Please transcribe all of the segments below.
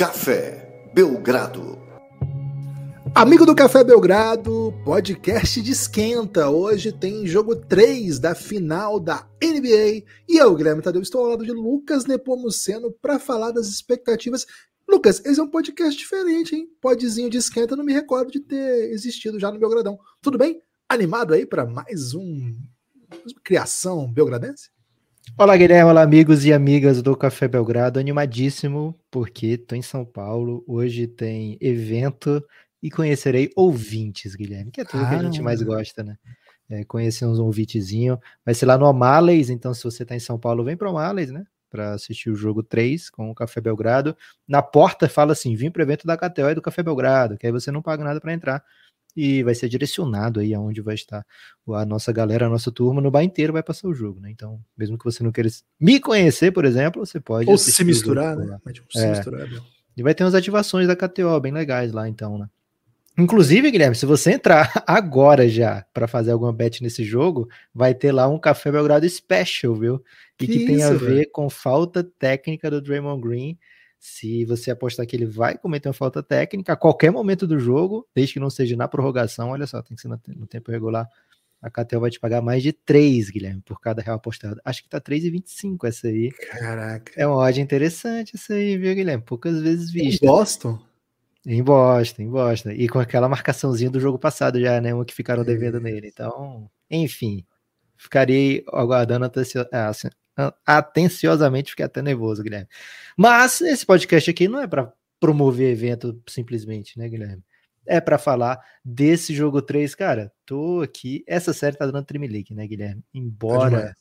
Café Belgrado. Amigo do Café Belgrado, podcast de esquenta. Hoje tem jogo 3 da final da NBA e eu, Guilherme Tadeu, estou ao lado de Lucas Nepomuceno para falar das expectativas. Lucas, esse é um podcast diferente, hein? Podzinho de esquenta, não me recordo de ter existido já no Belgradão. Tudo bem? Animado aí para mais um criação belgradense? Olá, Guilherme, olá, amigos e amigas do Café Belgrado. Animadíssimo, porque estou em São Paulo. Hoje tem evento e conhecerei ouvintes, Guilherme, que é tudo ah, que a gente mais gosta, né? É, conhecer uns ouvintezinho. Vai ser lá no Amales, então se você está em São Paulo, vem para o Amales, né? Para assistir o jogo 3 com o Café Belgrado. Na porta fala assim: vim para o evento da KTO e do Café Belgrado, que aí você não paga nada para entrar e vai ser direcionado aí aonde vai estar a nossa galera, a nossa turma, no bar inteiro vai passar o jogo, né? Então, mesmo que você não queira me conhecer, por exemplo, você pode. Ou se misturar, né? Tipo, se é. misturar, é e vai ter umas ativações da KTO bem legais lá, então, né? Inclusive, Guilherme, se você entrar agora já para fazer alguma bet nesse jogo, vai ter lá um Café Belgrado Special, viu? E que, que tem isso, a ver com falta técnica do Draymond Green se você apostar que ele vai cometer uma falta técnica a qualquer momento do jogo, desde que não seja na prorrogação, olha só, tem que ser no tempo regular. A Catel vai te pagar mais de 3, Guilherme, por cada real apostado. Acho que tá 3,25 essa aí. Caraca. É uma odd interessante essa aí, viu, Guilherme? Poucas vezes visto. Em Boston? Em Boston, em Boston. E com aquela marcaçãozinha do jogo passado já, né? Uma que ficaram devendo nele. Então, enfim. Ficarei aguardando a então, atenciosamente, fiquei até nervoso, Guilherme. Mas esse podcast aqui não é para promover evento simplesmente, né, Guilherme? É para falar desse jogo 3, cara. Tô aqui. Essa série tá dando tremelique, né, Guilherme? Tá Embora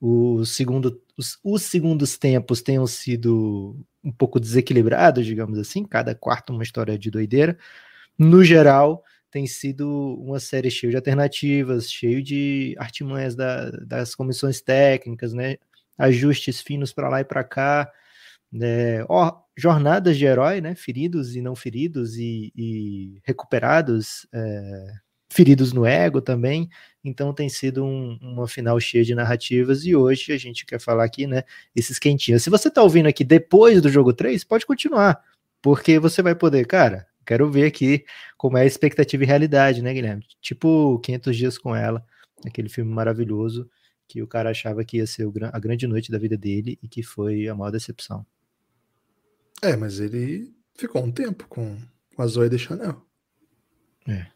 o segundo, os, os segundos tempos tenham sido um pouco desequilibrados, digamos assim, cada quarto uma história de doideira. No geral, tem sido uma série cheia de alternativas, cheio de artimanhas da, das comissões técnicas, né? ajustes finos para lá e para cá, né? oh, jornadas de herói, né? feridos e não feridos e, e recuperados, é, feridos no ego também. Então tem sido um, uma final cheia de narrativas e hoje a gente quer falar aqui, né, esses quentinhos. Se você está ouvindo aqui depois do jogo 3, pode continuar, porque você vai poder, cara, quero ver aqui como é a expectativa e realidade, né, Guilherme? Tipo 500 Dias com Ela, aquele filme maravilhoso que o cara achava que ia ser a grande noite da vida dele e que foi a maior decepção. É, mas ele ficou um tempo com, com a Zoe de Chanel. É.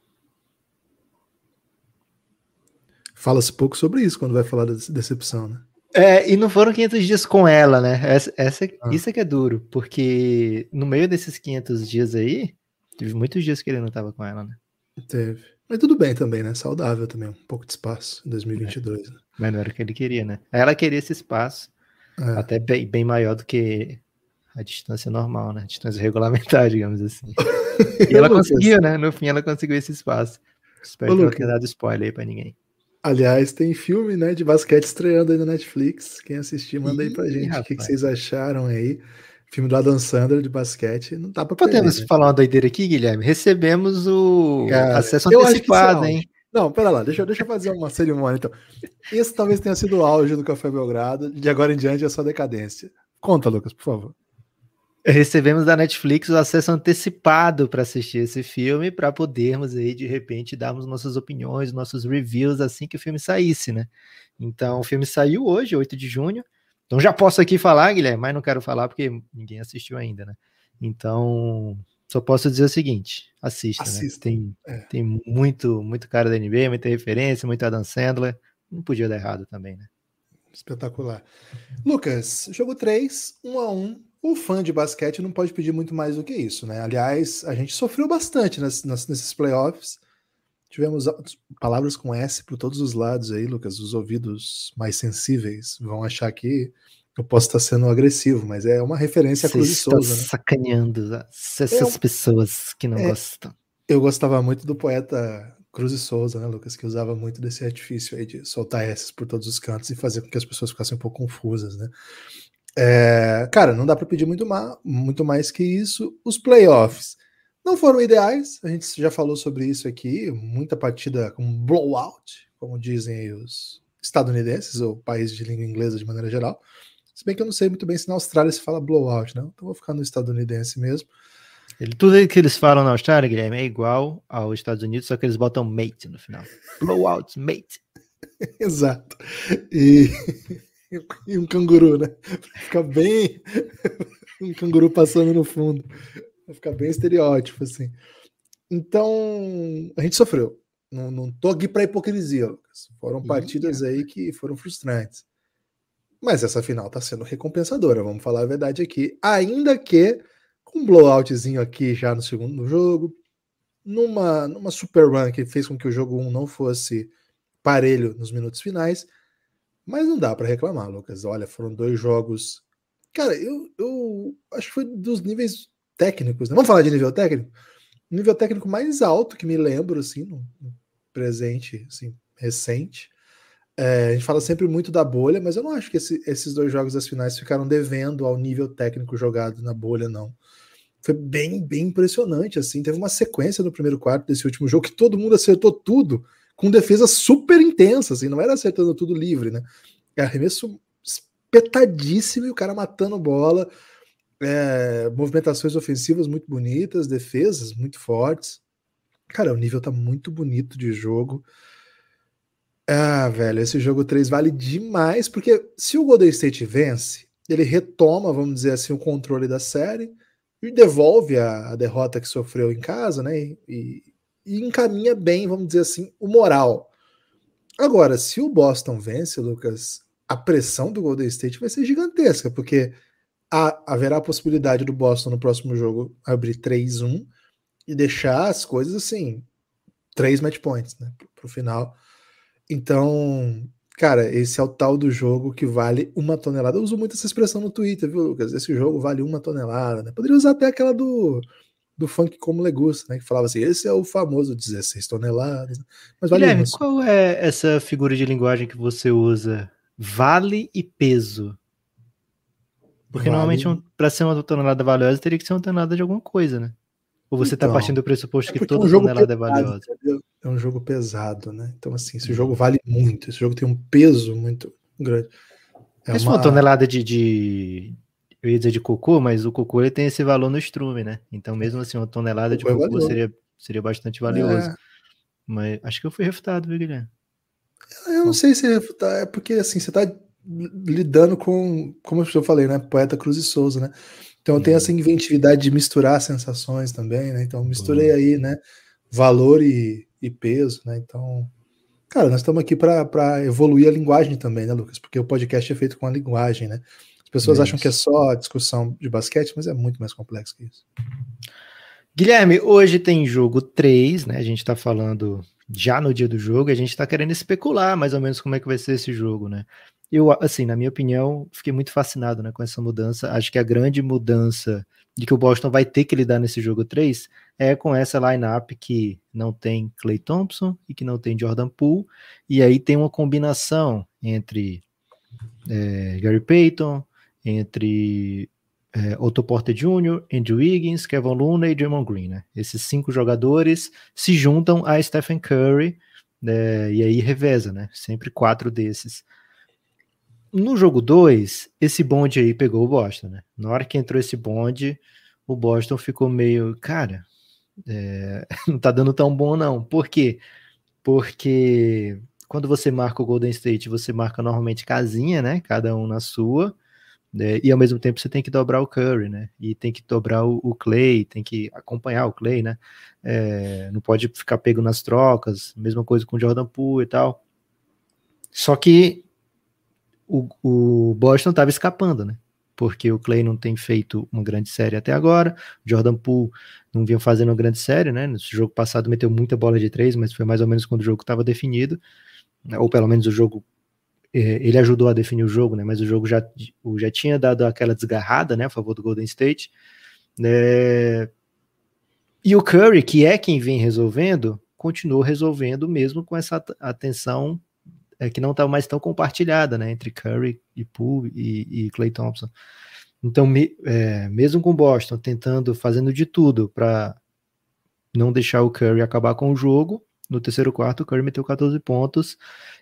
Fala-se pouco sobre isso quando vai falar da decepção, né? É, e não foram 500 dias com ela, né? Essa, essa ah. Isso é que é duro, porque no meio desses 500 dias aí, Teve muitos dias que ele não estava com ela, né? Teve. Mas tudo bem também, né? Saudável também, um pouco de espaço em 2022. É. Né? Mas não era o que ele queria, né? Ela queria esse espaço, é. até bem, bem maior do que a distância normal, né? A distância regulamentar, digamos assim. E ela conseguiu, né? No fim, ela conseguiu esse espaço. Espero Ô, que não tenha dado spoiler aí pra ninguém. Aliás, tem filme né, de basquete estreando aí na Netflix. Quem assistir, manda aí pra gente o que, que, vocês acharam aí filme do Adam Sandler de basquete, não dá pra Podemos né? falar uma doideira aqui, Guilherme? Recebemos o Cara, acesso antecipado, hein? Não, pera lá, deixa, deixa eu fazer uma cerimônia então. Esse talvez tenha sido o auge do Café Belgrado, de agora em diante é só decadência. Conta, Lucas, por favor. Recebemos da Netflix o acesso antecipado para assistir esse filme, para podermos aí de repente darmos nossas opiniões, nossos reviews assim que o filme saísse, né? Então, o filme saiu hoje, 8 de junho. Então já posso aqui falar, Guilherme, mas não quero falar porque ninguém assistiu ainda, né? Então, só posso dizer o seguinte: assista, né? assista. Né? Tem, é. tem muito, muito cara da NBA, muita referência, muita Dan Sandler. Não podia dar errado também, né? Espetacular. Lucas, jogo 3, 1 a 1 O fã de basquete não pode pedir muito mais do que isso, né? Aliás, a gente sofreu bastante nas, nas, nesses playoffs. Tivemos palavras com S por todos os lados aí, Lucas. Os ouvidos mais sensíveis vão achar que eu posso estar sendo agressivo, mas é uma referência à Cruz de Souza. Né? sacaneando essas eu, pessoas que não é, gostam. Eu gostava muito do poeta Cruz de Souza, né, Lucas? Que usava muito desse artifício aí de soltar s por todos os cantos e fazer com que as pessoas ficassem um pouco confusas, né? É, cara, não dá para pedir muito, ma muito mais que isso. Os playoffs. Não foram ideais, a gente já falou sobre isso aqui, muita partida com blowout, como dizem os estadunidenses, ou países de língua inglesa de maneira geral. Se bem que eu não sei muito bem se na Austrália se fala blowout, não. Então vou ficar no estadunidense mesmo. Ele, tudo que eles falam na Austrália, Guilherme, é igual aos Estados Unidos, só que eles botam mate no final. Blowout, mate. Exato. E, e um canguru, né? Fica bem um canguru passando no fundo. Vai ficar bem estereótipo, assim. Então, a gente sofreu. Não, não tô aqui para hipocrisia, Lucas. Foram partidas é. aí que foram frustrantes. Mas essa final está sendo recompensadora, vamos falar a verdade aqui. Ainda que com um blowoutzinho aqui já no segundo jogo, numa, numa super run que fez com que o jogo 1 não fosse parelho nos minutos finais. Mas não dá para reclamar, Lucas. Olha, foram dois jogos. Cara, eu, eu acho que foi dos níveis técnicos, né? vamos falar de nível técnico? O nível técnico mais alto que me lembro, assim, no presente, assim, recente. É, a gente fala sempre muito da bolha, mas eu não acho que esse, esses dois jogos das finais ficaram devendo ao nível técnico jogado na bolha, não. Foi bem, bem impressionante, assim. Teve uma sequência no primeiro quarto desse último jogo que todo mundo acertou tudo, com defesa super intensa, assim. Não era acertando tudo livre, né? É arremesso espetadíssimo e o cara matando bola é, movimentações ofensivas muito bonitas, defesas muito fortes. Cara, o nível tá muito bonito de jogo. Ah, velho, esse jogo 3 vale demais, porque se o Golden State vence, ele retoma, vamos dizer assim, o controle da série e devolve a, a derrota que sofreu em casa, né? E, e, e encaminha bem, vamos dizer assim, o moral. Agora, se o Boston vence, Lucas, a pressão do Golden State vai ser gigantesca, porque há, haverá a possibilidade do Boston no próximo jogo abrir 3-1 e deixar as coisas assim, três match points, né, pro, pro final. Então, cara, esse é o tal do jogo que vale uma tonelada. Eu uso muito essa expressão no Twitter, viu, Lucas? Esse jogo vale uma tonelada, né? Poderia usar até aquela do do funk como legusta, né? Que falava assim, esse é o famoso 16 toneladas. Mas vale Guilherme, qual é essa figura de linguagem que você usa? Vale e peso. Porque vale. normalmente, um, para ser uma tonelada valiosa, teria que ser uma tonelada de alguma coisa, né? Ou você está então. partindo do pressuposto é que é toda é um tonelada pesado, é valiosa? Entendeu? É um jogo pesado, né? Então, assim, esse uhum. jogo vale muito, esse jogo tem um peso muito grande. É uma... uma tonelada de, de, Eu ia dizer de cocô, mas o cocô ele tem esse valor no estrume, né? Então, mesmo assim, uma tonelada de cocô é valioso. seria, seria bastante valioso. É... Mas acho que eu fui refutado, viu, Guilherme? Eu não sei se é refutar, é porque assim, você está lidando com, como eu falei, né? Poeta Cruz e Souza, né? Então eu tenho uhum. essa inventividade de misturar sensações também, né? Então misturei uhum. aí, né? Valor e, e peso, né? Então, cara, nós estamos aqui para evoluir a linguagem também, né, Lucas? Porque o podcast é feito com a linguagem, né? As pessoas isso. acham que é só discussão de basquete, mas é muito mais complexo que isso. Guilherme, hoje tem jogo 3, né? A gente está falando já no dia do jogo, a gente está querendo especular mais ou menos como é que vai ser esse jogo, né? eu, assim, na minha opinião, fiquei muito fascinado né, com essa mudança. Acho que a grande mudança de que o Boston vai ter que lidar nesse jogo 3 é com essa lineup que não tem Clay Thompson e que não tem Jordan Poole. E aí tem uma combinação entre é, Gary Payton, entre é, Otto Porter Jr., Andrew Wiggins, Kevin Luna e Draymond Green. Né? Esses cinco jogadores se juntam a Stephen Curry né, e aí reveza, né? Sempre quatro desses no jogo 2, esse bonde aí pegou o Boston, né? Na hora que entrou esse bonde, o Boston ficou meio, cara, é, não tá dando tão bom não. Por quê? Porque quando você marca o Golden State, você marca normalmente casinha, né? Cada um na sua. Né? E ao mesmo tempo você tem que dobrar o Curry, né? E tem que dobrar o, o Clay, tem que acompanhar o Clay, né? É, não pode ficar pego nas trocas, mesma coisa com o Jordan Poole e tal. Só que o, o Boston estava escapando, né? Porque o Clay não tem feito uma grande série até agora, o Jordan Poole não vinha fazendo uma grande série, né? No jogo passado meteu muita bola de três, mas foi mais ou menos quando o jogo estava definido, né? ou pelo menos o jogo é, ele ajudou a definir o jogo, né? Mas o jogo já, já tinha dado aquela desgarrada, né? A favor do Golden State. Né? E o Curry, que é quem vem resolvendo, continuou resolvendo mesmo com essa atenção é, que não estava tá mais tão compartilhada, né, entre Curry e Poole e, e Clay Thompson. Então, me, é, mesmo com Boston tentando, fazendo de tudo para não deixar o Curry acabar com o jogo, no terceiro quarto o Curry meteu 14 pontos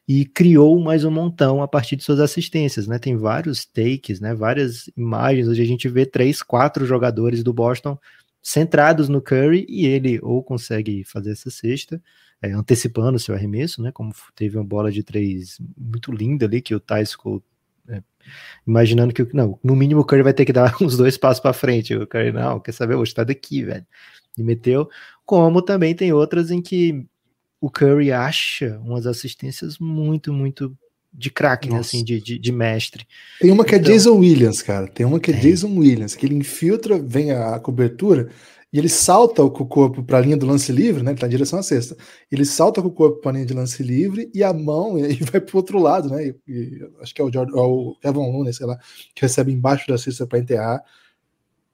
e criou mais um montão a partir de suas assistências, né? Tem vários takes, né? Várias imagens onde a gente vê três, quatro jogadores do Boston centrados no Curry e ele ou consegue fazer essa sexta é, antecipando seu arremesso, né? Como teve uma bola de três muito linda ali que o Tysco é, imaginando que não, no mínimo o Curry vai ter que dar uns dois passos para frente. O Curry não quer saber, hoje está daqui, velho. E meteu. Como também tem outras em que o Curry acha umas assistências muito, muito de craque, né, assim, de, de, de, mestre. Tem uma que é então, é Jason Williams, cara. Tem uma que é, é Jason Williams, que ele infiltra, vem a, a cobertura, e ele salta com o corpo para a linha do lance livre, né? Ele tá em direção à cesta. Ele salta com o corpo para a linha de lance livre e a mão e vai para outro lado, né? E, e, acho que é o Jordan, é o né, sei lá, que recebe embaixo da cesta para enterrar.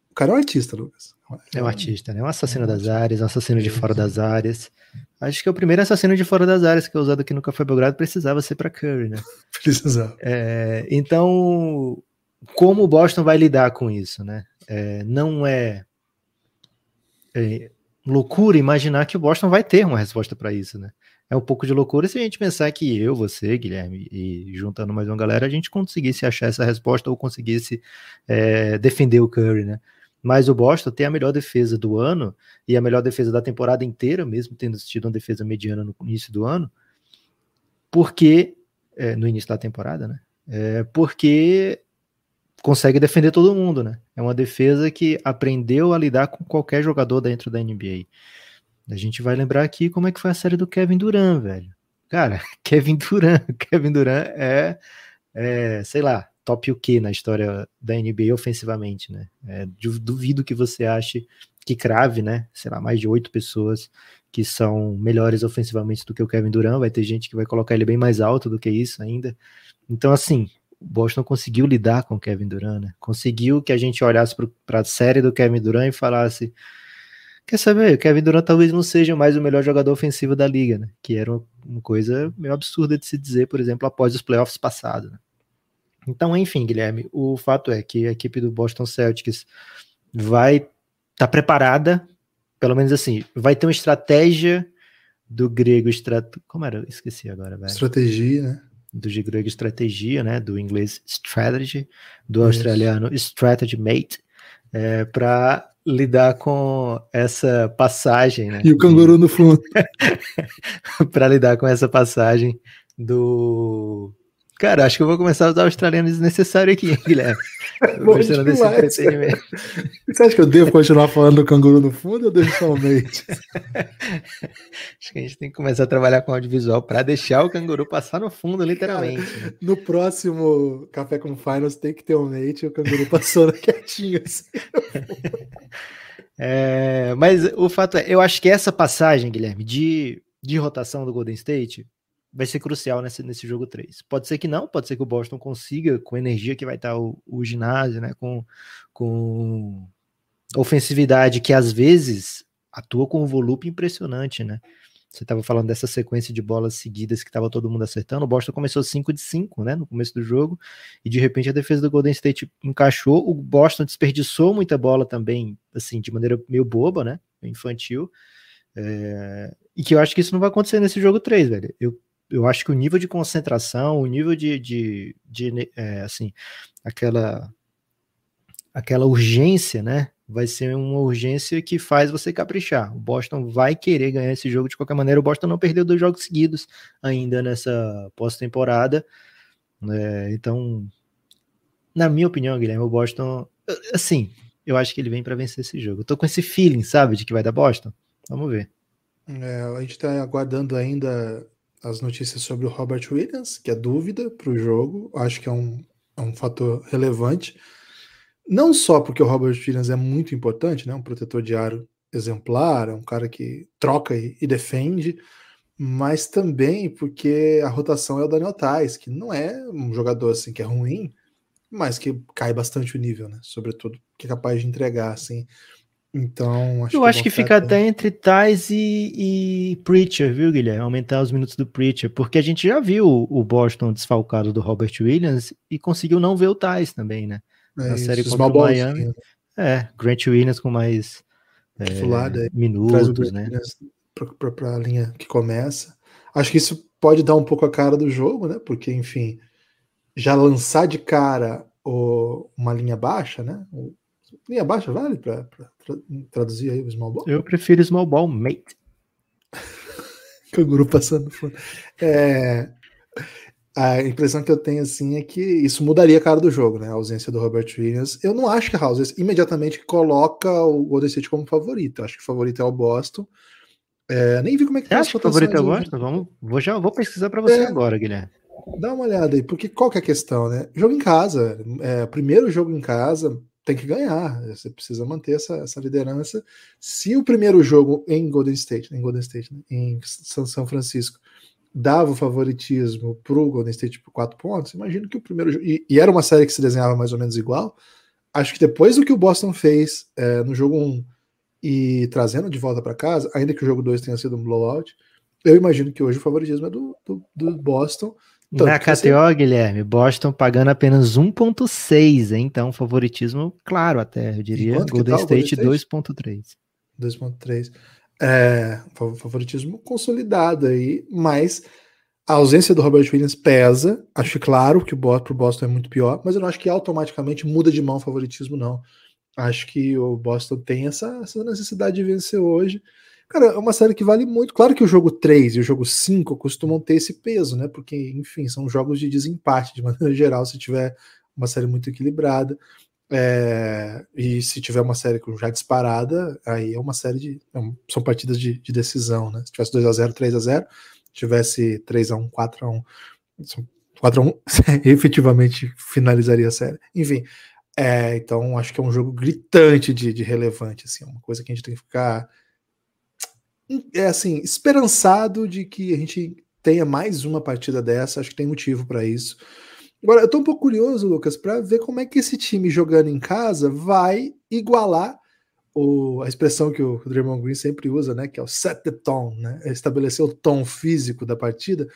O cara é um artista, Lucas. É um artista, né? É um assassino é das áreas, um assassino de fora das áreas. Acho que é o primeiro assassino de fora das áreas que é usado aqui no Café Belgrado precisava ser para Curry, né? precisava. É, então, como o Boston vai lidar com isso, né? É, não é é, loucura imaginar que o Boston vai ter uma resposta para isso, né? É um pouco de loucura se a gente pensar que eu, você, Guilherme, e juntando mais uma galera, a gente conseguisse achar essa resposta ou conseguisse é, defender o Curry, né? Mas o Boston tem a melhor defesa do ano e a melhor defesa da temporada inteira, mesmo tendo tido uma defesa mediana no início do ano, porque é, no início da temporada, né? É, porque consegue defender todo mundo, né? É uma defesa que aprendeu a lidar com qualquer jogador dentro da NBA. A gente vai lembrar aqui como é que foi a série do Kevin Durant, velho. Cara, Kevin Durant, Kevin Durant é, é sei lá, top o que na história da NBA ofensivamente, né? É, duvido que você ache que crave, né? Sei lá, mais de oito pessoas que são melhores ofensivamente do que o Kevin Durant. Vai ter gente que vai colocar ele bem mais alto do que isso ainda. Então, assim, Boston conseguiu lidar com o Kevin Durant, né? Conseguiu que a gente olhasse para a série do Kevin Durant e falasse: quer saber, o Kevin Durant talvez não seja mais o melhor jogador ofensivo da liga, né? Que era uma coisa meio absurda de se dizer, por exemplo, após os playoffs passados. Né? Então, enfim, Guilherme, o fato é que a equipe do Boston Celtics vai estar tá preparada, pelo menos assim, vai ter uma estratégia do grego, estrat... como era? Esqueci agora, velho. Estratégia, né? do grego estratégia, né, do inglês strategy, do Isso. australiano strategy mate, é, para lidar com essa passagem, né? E o canguru no fundo. para lidar com essa passagem do Cara, acho que eu vou começar a usar australiano desnecessário aqui, Guilherme. Gostando desse entretenimento. Você acha que eu devo continuar falando do canguru no fundo ou devo somente? acho que a gente tem que começar a trabalhar com audiovisual para deixar o canguru passar no fundo, literalmente. Cara, né? no próximo Café com Finals tem que ter um mate e o canguru passou quietinho. Assim, é, mas o fato é, eu acho que essa passagem, Guilherme, de, de rotação do Golden State vai ser crucial nesse, nesse jogo 3. Pode ser que não, pode ser que o Boston consiga, com a energia que vai estar o, o ginásio, né, com, com ofensividade que às vezes atua com um volume impressionante, né? Você estava falando dessa sequência de bolas seguidas que estava todo mundo acertando. O Boston começou 5 de 5, né, no começo do jogo, e de repente a defesa do Golden State encaixou. O Boston desperdiçou muita bola também, assim, de maneira meio boba, né, infantil. É... E que eu acho que isso não vai acontecer nesse jogo 3, velho. Eu eu acho que o nível de concentração, o nível de, de, de é, assim, aquela, aquela urgência, né? Vai ser uma urgência que faz você caprichar. O Boston vai querer ganhar esse jogo de qualquer maneira. O Boston não perdeu dois jogos seguidos ainda nessa pós-temporada. É, então, na minha opinião, Guilherme, o Boston, assim, eu acho que ele vem para vencer esse jogo. Eu tô com esse feeling, sabe, de que vai dar Boston. Vamos ver. É, a gente está aguardando ainda as notícias sobre o Robert Williams, que é dúvida para o jogo, acho que é um, é um fator relevante. Não só porque o Robert Williams é muito importante, né? um protetor de aro exemplar, é um cara que troca e, e defende, mas também porque a rotação é o Daniel Tais, que não é um jogador assim que é ruim, mas que cai bastante o nível, né? Sobretudo que é capaz de entregar assim então, acho eu que acho que fica até entre Tais e, e, Preacher, viu, Guilherme? Aumentar os minutos do Preacher, porque a gente já viu o Boston desfalcado do Robert Williams e conseguiu não ver o Tais também, né? É Na isso, série contra o Miami. é. Grant Williams com mais é, é minutos, né? Para a linha que começa. Acho que isso pode dar um pouco a cara do jogo, né? Porque, enfim, já lançar de cara o, uma linha baixa, né? O, Linha baixa vale para traduzir aí o small ball? Eu prefiro small ball, mate. Canguru passando fora. É, a impressão que eu tenho assim é que isso mudaria a cara do jogo, né? A ausência do Robert Williams. Eu não acho que a House imediatamente coloca o Golden State como favorito. Eu acho que o favorito é o Boston. É, nem vi como é que você tá acha que o favorito é o Boston? Vamos, vou já vou pesquisar para você é, agora, Guilherme. Dá uma olhada aí, porque qual que é a questão, né? Jogo em casa, é, primeiro jogo em casa, tem que ganhar. Você precisa manter essa, essa liderança. Se o primeiro jogo em Golden State, em Golden State, né, em São Francisco, dava o favoritismo para o Golden State por quatro pontos, imagino que o primeiro jogo. E, e, era uma série que se desenhava mais ou menos igual. Acho que depois do que o Boston fez é, no jogo 1 um, e trazendo de volta para casa, ainda que o jogo 2 tenha sido um blowout, eu imagino que hoje o favoritismo é do, do, do Boston na KTO, você... Guilherme, Boston pagando apenas 1.6, então favoritismo claro até, eu diria. Tá Golden State 2.3. 2.3. É, favoritismo consolidado aí, mas a ausência do Robert Williams pesa. Acho claro que o Boston é muito pior, mas eu não acho que automaticamente muda de mão o favoritismo, não. Acho que o Boston tem essa, essa necessidade de vencer hoje. Cara, é uma série que vale muito. Claro que o jogo 3 e o jogo 5 costumam ter esse peso, né? Porque, enfim, são jogos de desempate, de maneira geral, se tiver uma série muito equilibrada. É, e se tiver uma série já disparada, aí é uma série de. É são partidas de, de decisão, né? Se tivesse 2x0, 3x0, tivesse 3x1, 4x1. 4x1 efetivamente finalizaria a série. Enfim, é, então acho que é um jogo gritante de, de relevante, assim, é uma coisa que a gente tem que ficar é assim, esperançado de que a gente tenha mais uma partida dessa, acho que tem motivo para isso. Agora, eu estou um pouco curioso, Lucas, para ver como é que esse time jogando em casa vai igualar o, a expressão que o Draymond Green sempre usa, né, que é o set the tone, né, é estabelecer o tom físico da partida.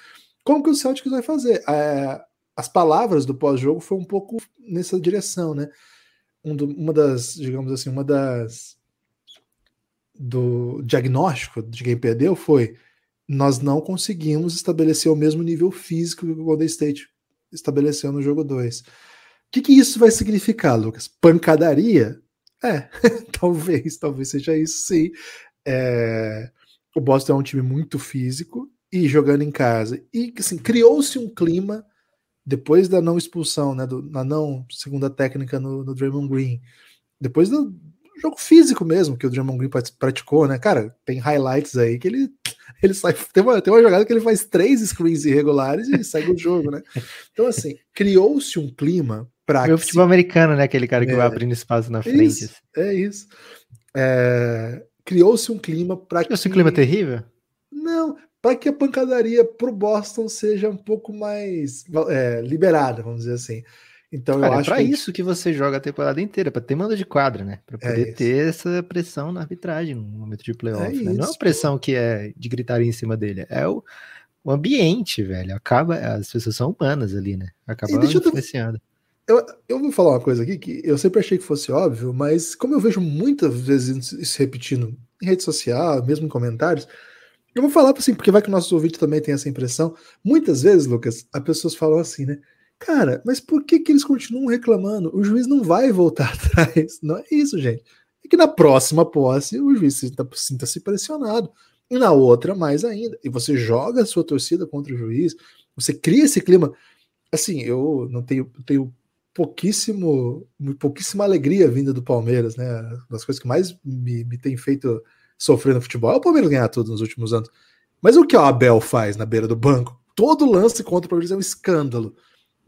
Como que o Celtics vai fazer? É, as palavras do pós-jogo foram um pouco nessa direção, né? Um do, uma das, digamos assim, uma das do diagnóstico de quem perdeu foi nós não conseguimos estabelecer o mesmo nível físico que o Golden State estabeleceu no jogo 2. O que, que isso vai significar, Lucas? Pancadaria? É, talvez, talvez seja isso sim. É, o Boston é um time muito físico e jogando em casa. E assim, criou-se um clima depois da não expulsão, né, do, na não segunda técnica no, no Draymond Green, depois do, jogo físico mesmo que o Draymond Green praticou, né? Cara, tem highlights aí que ele ele sai tem uma, tem uma jogada que ele faz três screens irregulares e segue o jogo, né? Então assim, criou-se um clima para o futebol americano, né? Aquele cara que é, vai abrindo espaço na frente. Isso, assim. é isso. É, criou-se um clima para que esse clima terrível? Não, para que a pancadaria pro Boston seja um pouco mais é, liberada, vamos dizer assim. Então Cara, eu é acho é para que... isso que você joga a temporada inteira, para ter manda de quadra, né? Para é poder é ter essa pressão na arbitragem no momento de é playoff, é né? Não é uma pressão que é de gritar em cima dele, é o, o ambiente, velho. Acaba as pessoas são humanas ali, né? Acaba influenciando. Eu, eu, vou falar uma coisa aqui que eu sempre achei que fosse óbvio, mas como eu vejo muitas vezes isso repetindo em rede social, mesmo em comentários, eu vou falar assim, porque vai que o nosso ouvinte também tem essa impressão. Muitas vezes, Lucas, as pessoas falam assim, né? Cara, mas por que, que eles continuam reclamando? O juiz não vai voltar atrás. Não é isso, gente. É que na próxima posse o juiz sinta-se sinta pressionado. E na outra, mais ainda. E você joga a sua torcida contra o juiz, você cria esse clima. Assim, eu não tenho, tenho pouquíssimo, pouquíssima alegria vinda do Palmeiras, né? Uma das coisas que mais me, me tem feito sofrer no futebol é o Palmeiras ganhar tudo nos últimos anos. Mas o que o Abel faz na beira do banco? Todo lance contra o Palmeiras é um escândalo.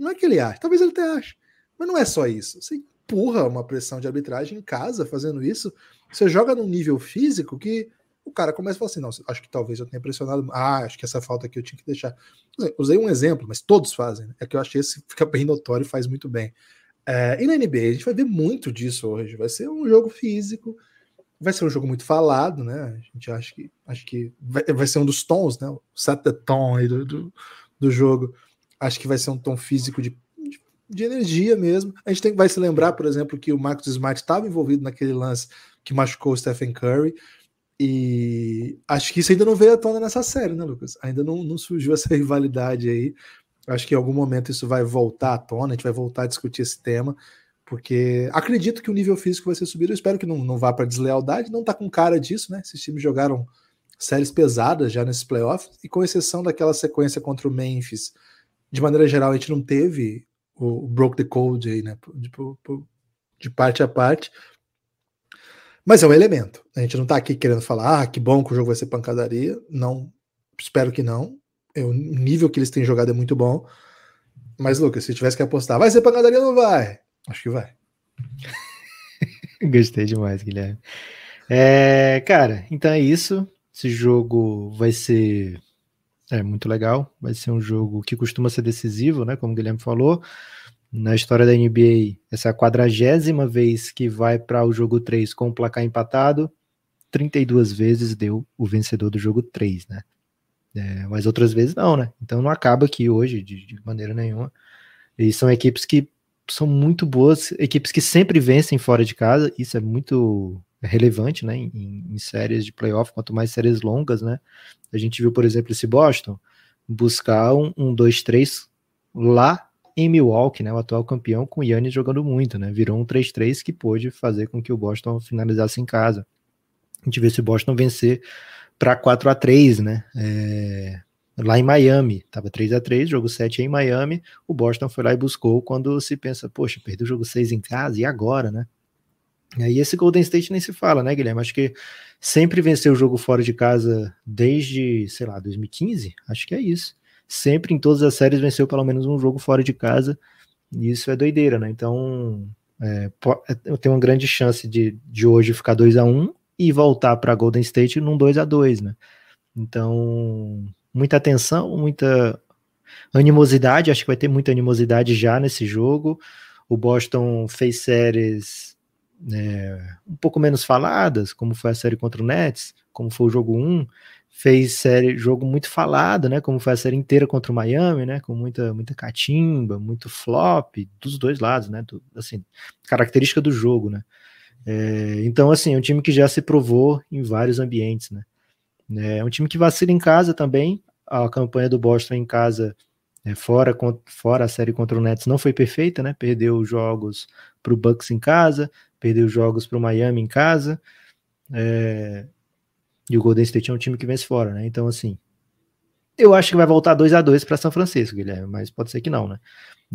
Não é que ele acha talvez ele até ache. Mas não é só isso. Você empurra uma pressão de arbitragem em casa fazendo isso. Você joga num nível físico que o cara começa a falar assim: não, acho que talvez eu tenha pressionado. Ah, acho que essa falta aqui eu tinha que deixar. Usei um exemplo, mas todos fazem. Né? É que eu achei esse fica bem notório e faz muito bem. É, e na NBA, a gente vai ver muito disso hoje. Vai ser um jogo físico, vai ser um jogo muito falado, né? A gente acha que, acho que vai, vai ser um dos tons, né? O set the tone do, do, do jogo acho que vai ser um tom físico de, de, de energia mesmo. A gente tem, vai se lembrar, por exemplo, que o Marcos Smart estava envolvido naquele lance que machucou o Stephen Curry. E acho que isso ainda não veio à tona nessa série, né, Lucas? Ainda não, não surgiu essa rivalidade aí. Acho que em algum momento isso vai voltar à tona, a gente vai voltar a discutir esse tema, porque acredito que o nível físico vai ser subido. Eu espero que não, não vá para deslealdade, não tá com cara disso, né? Esses times jogaram séries pesadas já nesses playoffs, e com exceção daquela sequência contra o Memphis, de maneira geral, a gente não teve o, o Broke the Code aí, né? De, de parte a parte. Mas é um elemento. A gente não está aqui querendo falar, ah, que bom que o jogo vai ser pancadaria. Não, espero que não. É, o nível que eles têm jogado é muito bom. Mas, Lucas, se tivesse que apostar, vai ser pancadaria ou não vai? Acho que vai. Gostei demais, Guilherme. É, cara, então é isso. Esse jogo vai ser é muito legal. Vai ser um jogo que costuma ser decisivo, né? Como o Guilherme falou. Na história da NBA, essa é a quadragésima vez que vai para o jogo 3 com o placar empatado. 32 vezes deu o vencedor do jogo 3, né? É, mas outras vezes não, né? Então não acaba aqui hoje, de, de maneira nenhuma. E são equipes que são muito boas, equipes que sempre vencem fora de casa. Isso é muito relevante né, em, em séries de playoff, quanto mais séries longas, né? A gente viu, por exemplo, esse Boston buscar um, um 2-3 lá em Milwaukee, né, o atual campeão, com o Yannis jogando muito, né? Virou um 3-3 que pôde fazer com que o Boston finalizasse em casa. A gente vê esse Boston vencer para 4 a 3 né? É, lá em Miami, tava 3 a 3 jogo 7 em Miami, o Boston foi lá e buscou quando se pensa, poxa, perdeu o jogo 6 em casa, e agora, né? E aí esse Golden State nem se fala, né, Guilherme? Acho que sempre venceu o jogo fora de casa desde, sei lá, 2015. Acho que é isso. Sempre em todas as séries venceu pelo menos um jogo fora de casa. E isso é doideira, né? Então, é, é eu tenho uma grande chance de, de hoje ficar 2 a 1 um e voltar para Golden State num 2 a 2 né? Então, muita atenção, muita animosidade. Acho que vai ter muita animosidade já nesse jogo. O Boston fez séries é, um pouco menos faladas, como foi a série contra o Nets, como foi o jogo 1, fez série, jogo muito falado, né, como foi a série inteira contra o Miami, né, com muita muita catimba, muito flop dos dois lados, né, do, assim, característica do jogo, né. É, então, assim, é um time que já se provou em vários ambientes, né. É, é um time que vacila em casa também, a campanha do Boston em casa é, fora, fora a série contra o Nets não foi perfeita, né? Perdeu jogos para o Bucks em casa, perdeu jogos para o Miami em casa. É, e o Golden State é um time que vence fora, né? Então, assim, eu acho que vai voltar 2 a 2 para São Francisco, Guilherme, mas pode ser que não, né?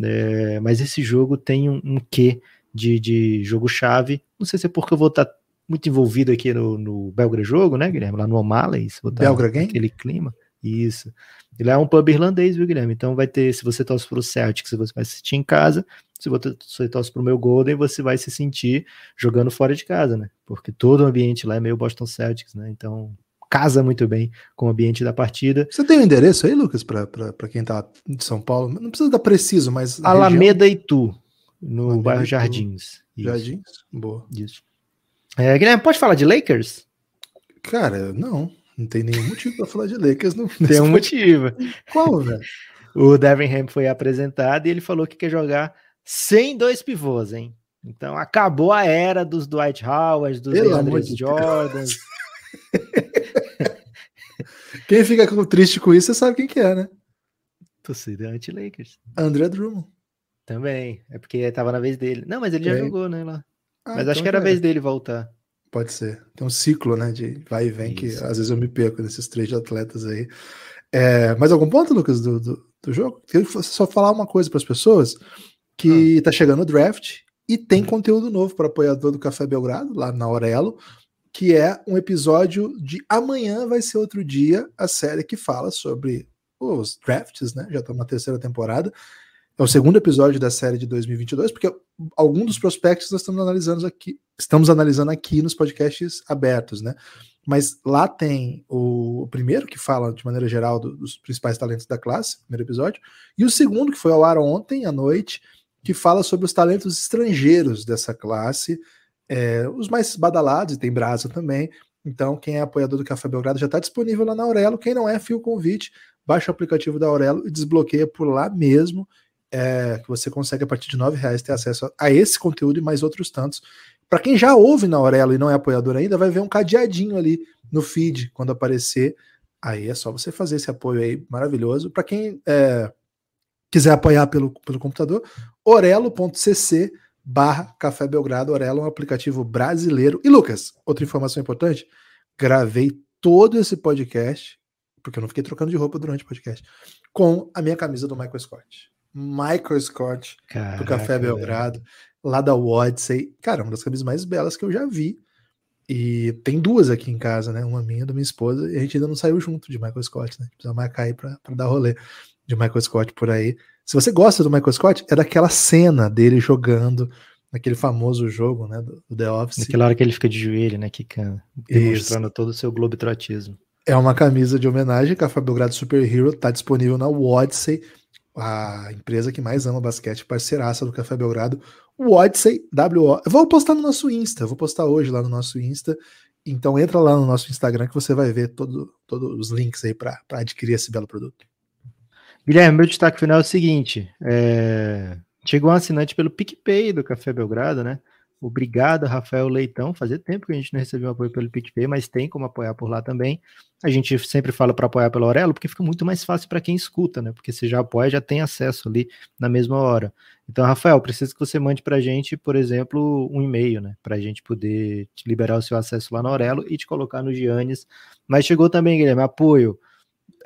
É, mas esse jogo tem um, um quê de, de jogo-chave. Não sei se é porque eu vou estar tá muito envolvido aqui no, no Belgra Jogo, né, Guilherme? Lá no O'Malley, se botar Belgra Game? aquele clima. Isso. Ele é um pub irlandês, viu, Guilherme? Então vai ter, se você torce pro Celtic, se você vai assistir em casa, se você torce pro o meu Golden, você vai se sentir jogando fora de casa, né? Porque todo o ambiente lá é meio Boston Celtics, né? Então casa muito bem com o ambiente da partida. Você tem o um endereço aí, Lucas, para quem tá de São Paulo? Não precisa dar preciso, mas. Alameda região... Itu, no Alameda bairro Itu. Jardins. Isso. Jardins? Boa. Isso. É, Guilherme, pode falar de Lakers? Cara, não. Não tem nenhum motivo para falar de Lakers. Não, tem um motivo. Qual, velho? o Devin Ham foi apresentado e ele falou que quer jogar sem dois pivôs, hein? Então acabou a era dos Dwight Howard, dos Andres Jordan. quem fica triste com isso, você sabe quem que é, né? Torcida anti-Lakers. André Drummond. Também. É porque tava na vez dele. Não, mas ele já jogou, né? Lá. Ah, mas então acho que era a vez é. dele voltar. Pode ser. Tem um ciclo, né? De vai e vem, isso. que às vezes eu me perco nesses três atletas aí. É, mais algum ponto, Lucas, do, do, do jogo? Eu só falar uma coisa para as pessoas que está ah. chegando o draft e tem uhum. conteúdo novo para apoiador do Café Belgrado, lá na Aurelo, que é um episódio de Amanhã Vai Ser Outro Dia, a série que fala sobre os drafts, né? Já estamos tá na terceira temporada. É o segundo episódio da série de 2022, porque alguns dos prospectos nós estamos analisando aqui, estamos analisando aqui nos podcasts abertos, né? Mas lá tem o primeiro que fala de maneira geral dos principais talentos da classe, primeiro episódio, e o segundo que foi ao ar ontem à noite, que fala sobre os talentos estrangeiros dessa classe, é, os mais badalados, e tem brasa também. Então, quem é apoiador do Café Belgrado já está disponível lá na Aurelo. Quem não é, fio convite, baixa o aplicativo da Aurelo e desbloqueia por lá mesmo. É, que você consegue a partir de R$ reais ter acesso a esse conteúdo e mais outros tantos. Para quem já ouve na Aurelo e não é apoiador ainda, vai ver um cadeadinho ali no feed quando aparecer. Aí é só você fazer esse apoio aí maravilhoso. Para quem é, quiser apoiar pelo, pelo computador, orelo.cc barra Café Belgrado. Orelo é um aplicativo brasileiro. E Lucas, outra informação importante, gravei todo esse podcast, porque eu não fiquei trocando de roupa durante o podcast, com a minha camisa do Michael Scott. Michael Scott, Caraca, do Café Belgrado, velho. lá da Odyssey. Cara, uma das camisas mais belas que eu já vi. E tem duas aqui em casa, né? Uma minha, da minha esposa, e a gente ainda não saiu junto de Michael Scott, né? Precisa marcar aí pra, pra dar rolê de Michael Scott por aí. Se você gosta do Michael Scott, é daquela cena dele jogando naquele famoso jogo, né, do The Office. Naquela hora que ele fica de joelho, né, quicando, demonstrando Isso. todo o seu globetrotismo. É uma camisa de homenagem que a Fábio Grado Super Hero tá disponível na Odyssey, a empresa que mais ama basquete, parceiraça do Café Belgrado, o Odyssey, W Vou postar no nosso Insta, vou postar hoje lá no nosso Insta. Então entra lá no nosso Instagram que você vai ver todo, todos os links aí para adquirir esse belo produto. Guilherme, meu destaque final é o seguinte: é... chegou um assinante pelo PicPay do Café Belgrado, né? Obrigado, Rafael Leitão. Fazia tempo que a gente não recebeu apoio pelo PicPay, mas tem como apoiar por lá também. A gente sempre fala para apoiar pelo Aurelo, porque fica muito mais fácil para quem escuta, né? Porque você já apoia, já tem acesso ali na mesma hora. Então, Rafael, preciso que você mande para a gente, por exemplo, um e-mail, né? Para a gente poder liberar o seu acesso lá no Aurelo e te colocar no Giannis. Mas chegou também, Guilherme, apoio.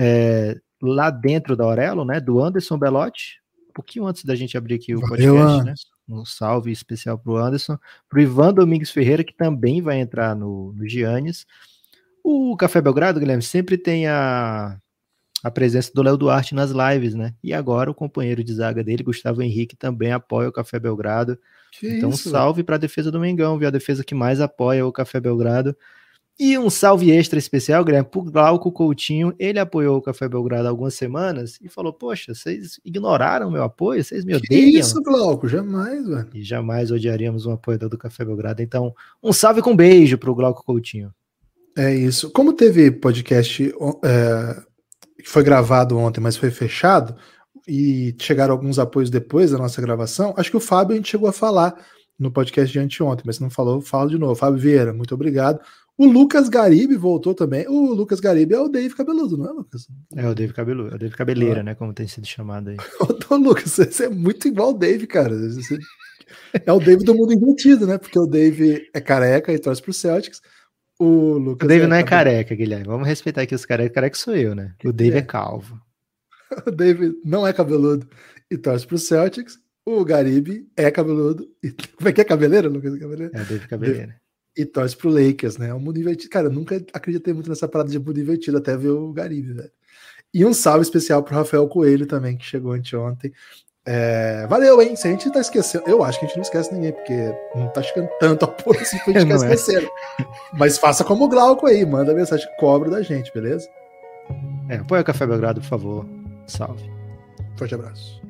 É, lá dentro da Aurelo, né? Do Anderson Belotti. Um pouquinho antes da gente abrir aqui o Valeu, podcast, né? Um salve especial para o Anderson. Para o Ivan Domingues Ferreira, que também vai entrar no, no Giannis. O Café Belgrado, Guilherme, sempre tem a, a presença do Léo Duarte nas lives, né? E agora o companheiro de zaga dele, Gustavo Henrique, também apoia o Café Belgrado. Que então, isso? salve para a defesa do Mengão, viu? A defesa que mais apoia o Café Belgrado. E um salve extra especial, Guilherme, pro Glauco Coutinho. Ele apoiou o Café Belgrado há algumas semanas e falou: Poxa, vocês ignoraram meu apoio, vocês me odeiam. Que isso, Glauco, jamais, velho. E jamais odiaríamos um apoiador do Café Belgrado. Então, um salve com um beijo pro Glauco Coutinho. É isso. Como teve podcast é, que foi gravado ontem, mas foi fechado, e chegaram alguns apoios depois da nossa gravação, acho que o Fábio a gente chegou a falar no podcast de anteontem, mas se não falou, falo de novo. Fábio Vieira, muito obrigado. O Lucas Garibe voltou também. O Lucas Garibe é o Dave Cabeludo, não é, Lucas? É o Dave Cabeludo, é o Dave Cabeleira, ah. né? Como tem sido chamado aí. Ô, Lucas, você é muito igual o Dave, cara. Você... É o Dave do mundo invertido, né? Porque o Dave é careca e torce pro Celtics. O Lucas. O Dave é não é cabeludo. careca, Guilherme. Vamos respeitar aqui os carecas. Careca sou eu, né? O Dave é, é calvo. o Dave não é cabeludo e torce pro Celtics. O Garibe é cabeludo. E... Como é que é cabeleira, Lucas? Cabeleira? É o Dave Cabeleira. E torce pro Lakers, né? É um mundo invertido. Cara, eu nunca acreditei muito nessa parada de mundo invertido até ver o Garibe, velho. Né? E um salve especial pro Rafael Coelho também, que chegou anteontem. É, valeu, hein? Se a gente tá esquecendo, eu acho que a gente não esquece ninguém, porque não tá chegando tanto apoio assim que a gente tá É. Mas faça como o Glauco aí, manda mensagem, cobra da gente, beleza? É, põe o Café Belgrado, por favor. Salve. Forte abraço.